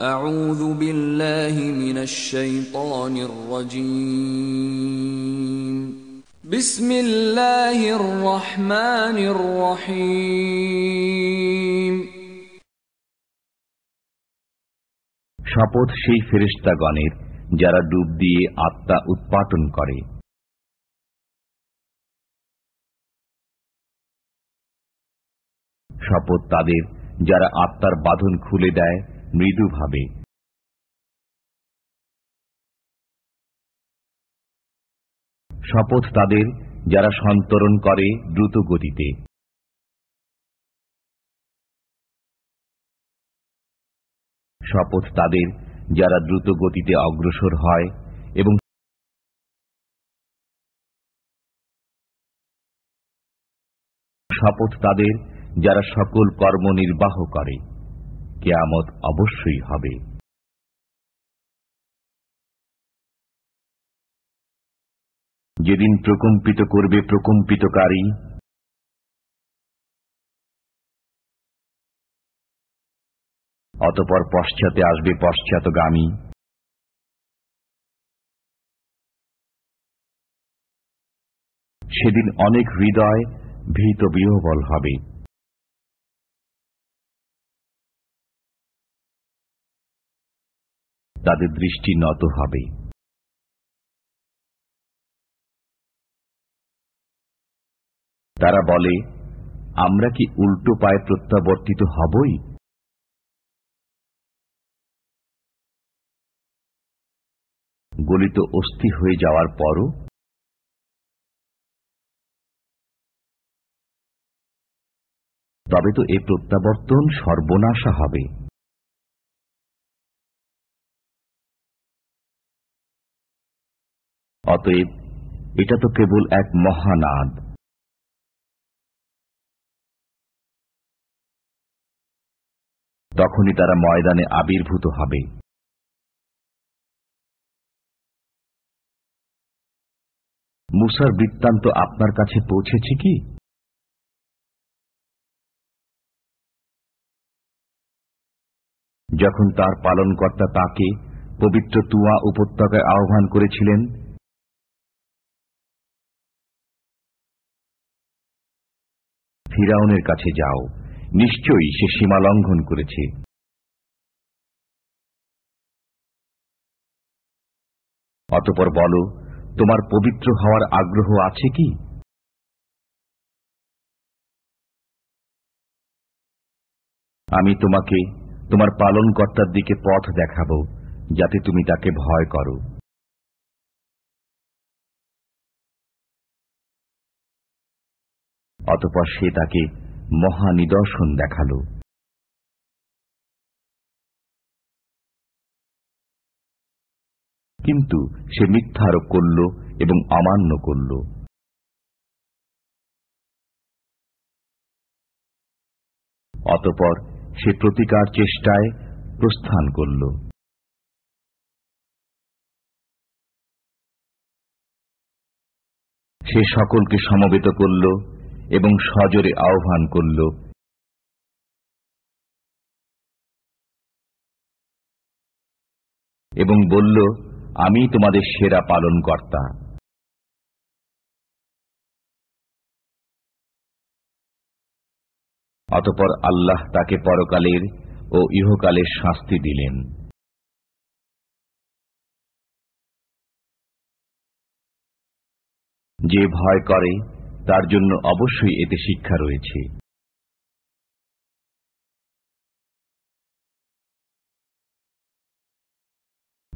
শপথ সেই ফেরিস্তাগণের যারা ডুব দিয়ে আত্মা উৎপাটন করে শপথ তাদের যারা আত্মার বাঁধন খুলে দেয় মৃদুভাবে শপথ তাদের যারা সন্তরণ করে দ্রুত গতিতে শপথ তাদের যারা দ্রুত গতিতে অগ্রসর হয় এবং শপথ তাদের যারা সকল কর্ম নির্বাহ করে কেয়ামত অবশ্যই হবে যেদিন প্রকম্পিত করবে প্রকম্পিতকারী অতপর পশ্চাতে আসবে পশ্চাতগামী সেদিন অনেক হৃদয় ভীত বিহবল হবে তাদের দৃষ্টি নত হবে তারা বলে আমরা কি উল্টো পায়ে প্রত্যাবর্তিত হবই গলিত অস্থি হয়ে যাওয়ার পরও তবে তো এ প্রত্যাবর্তন সর্বনাশা হবে অতএব এটা তো কেবল এক মহানাদ তখনই তারা ময়দানে আবির্ভূত হবে মুসার বৃত্তান্ত আপনার কাছে পৌঁছেছে কি যখন তার পালনকর্তা তাকে পবিত্র তুয়া উপত্যকায় আহ্বান করেছিলেন ফিরাউনের কাছে যাও নিশ্চয়ই সে সীমা লঙ্ঘন করেছে অতপর বলো তোমার পবিত্র হওয়ার আগ্রহ আছে কি আমি তোমাকে তোমার পালনকর্তার দিকে পথ দেখাব যাতে তুমি তাকে ভয় করো অতপর সে তাকে মহা নিদর্শন দেখালো কিন্তু সে মিথ্যা আরোপ করল এবং অমান্য করল অতপর সে প্রতিকার চেষ্টায় প্রস্থান করল সে সকলকে সমবেত করল এবং সজরে আহ্বান করল এবং বলল আমি তোমাদের সেরা পালন কর্তা অতপর আল্লাহ তাকে পরকালের ও ইহকালের শাস্তি দিলেন যে ভয় করে তার জন্য অবশ্যই এতে শিক্ষা রয়েছে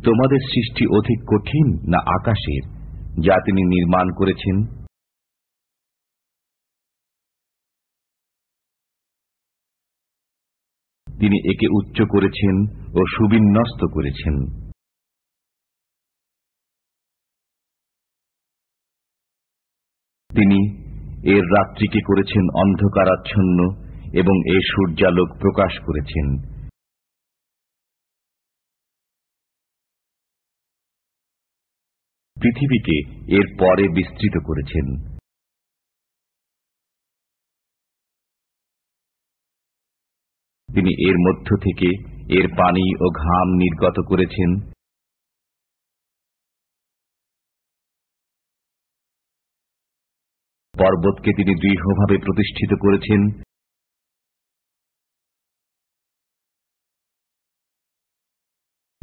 তোমাদের সৃষ্টি অধিক কঠিন না আকাশের যা তিনি নির্মাণ করেছেন তিনি একে উচ্চ করেছেন ও সুবিন্যস্ত করেছেন তিনি এর রাত্রিকে করেছেন অন্ধকারাচ্ছন্ন এবং এ সূর্যালোক প্রকাশ করেছেন পৃথিবীকে এর পরে বিস্তৃত করেছেন তিনি এর মধ্য থেকে এর পানি ও ঘাম নির্গত করেছেন পর্বতকে তিনি দৃঢ়ভাবে প্রতিষ্ঠিত করেছেন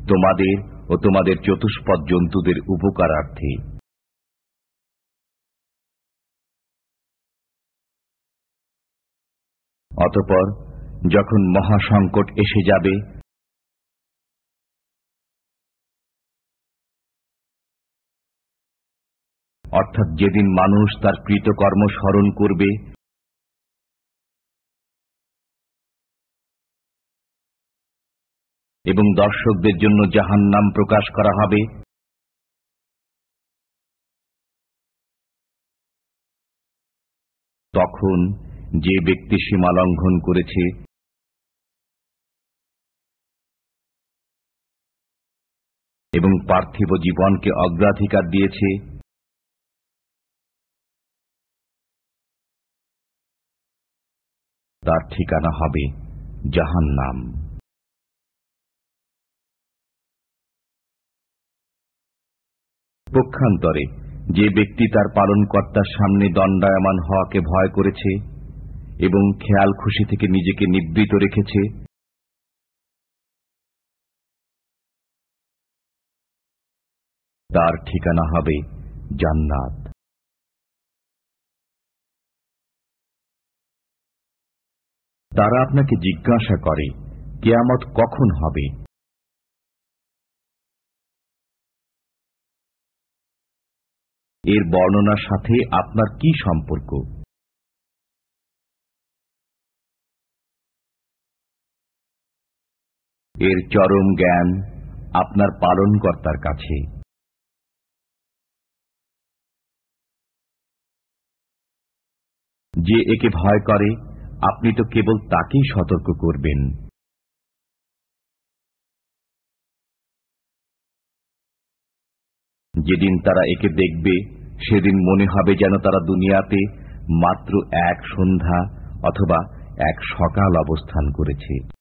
তোমাদের ও তোমাদের চতুষ্পদ জন্তুদের উপকারার্থে অতপর যখন মহাসংকট এসে যাবে অর্থাৎ যেদিন মানুষ তার কৃতকর্ম স্মরণ করবে এবং দর্শকদের জন্য জাহান নাম প্রকাশ করা হবে তখন যে ব্যক্তি সীমা লঙ্ঘন করেছে এবং পার্থিব জীবনকে অগ্রাধিকার দিয়েছে তার ঠিকানা হবে জাহান নাম পক্ষান্তরে যে ব্যক্তি তার পালনকর্তার সামনে দণ্ডায়মান হওয়াকে ভয় করেছে এবং খেয়াল খুশি থেকে নিজেকে নিবৃত রেখেছে তার ঠিকানা হবে জান্নাত তারা আপনাকে জিজ্ঞাসা করে কেয়ামত কখন হবে এর বর্ণনার সাথে আপনার কি সম্পর্ক এর চরম জ্ঞান আপনার পালনকর্তার কাছে যে একে ভয় করে আপনি তো কেবল তাকেই সতর্ক করবেন যেদিন তারা একে দেখবে সেদিন মনে হবে যেন তারা দুনিয়াতে মাত্র এক সন্ধ্যা অথবা এক সকাল অবস্থান করেছে